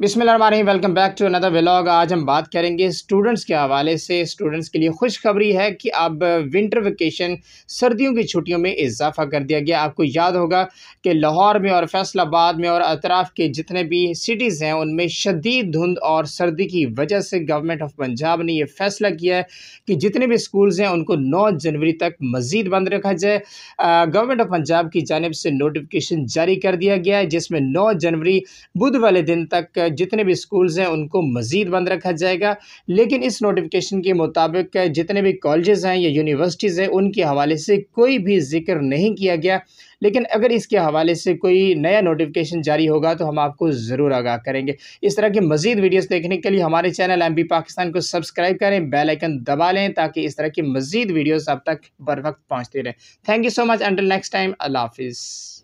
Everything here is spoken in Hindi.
बिसमिल welcome back to another vlog आज हम बात करेंगे स्टूडेंट्स के हवाले से स्टूडेंट्स के लिए खुशखबरी है कि अब विंटर वेकेशन सर्दियों की छुट्टियों में इजाफा कर दिया गया आपको याद होगा कि लाहौर में और फैसलाबाद में और अतराफ़ के जितने भी सिटीज़ हैं उनमें शदीद धुंध और सर्दी की वजह से गवर्नमेंट ऑफ पंजाब ने यह फ़ैसला किया है कि जितने भी स्कूल्स हैं उनको नौ जनवरी तक मज़ीद बंद रखा जाए गवर्नमेंट ऑफ पंजाब की जानब से नोटिफिकेशन जारी कर दिया गया है जिसमें नौ जनवरी बुध वाले दिन तक जितने भी स्कूल्स हैं उनको मज़ीद बंद रखा जाएगा लेकिन इस नोटिफिकेशन के मुताबिक जितने भी कॉलेजेस हैं या यूनिवर्सिटीज़ हैं उनके हवाले से कोई भी जिक्र नहीं किया गया लेकिन अगर इसके हवाले से कोई नया नोटिफिकेशन जारी होगा तो हम आपको ज़रूर आगाह करेंगे इस तरह की मज़ीद वीडियोस देखने के लिए हमारे चैनल एम पाकिस्तान को सब्सक्राइब करें बेल आइकन दबा लें ताकि इस तरह की मज़ीद वीडियोस आप तक बर वक्त पहुँचते रहें थैंक यू सो मच अंडल नेक्स्ट टाइम अल्लाह हाफिज़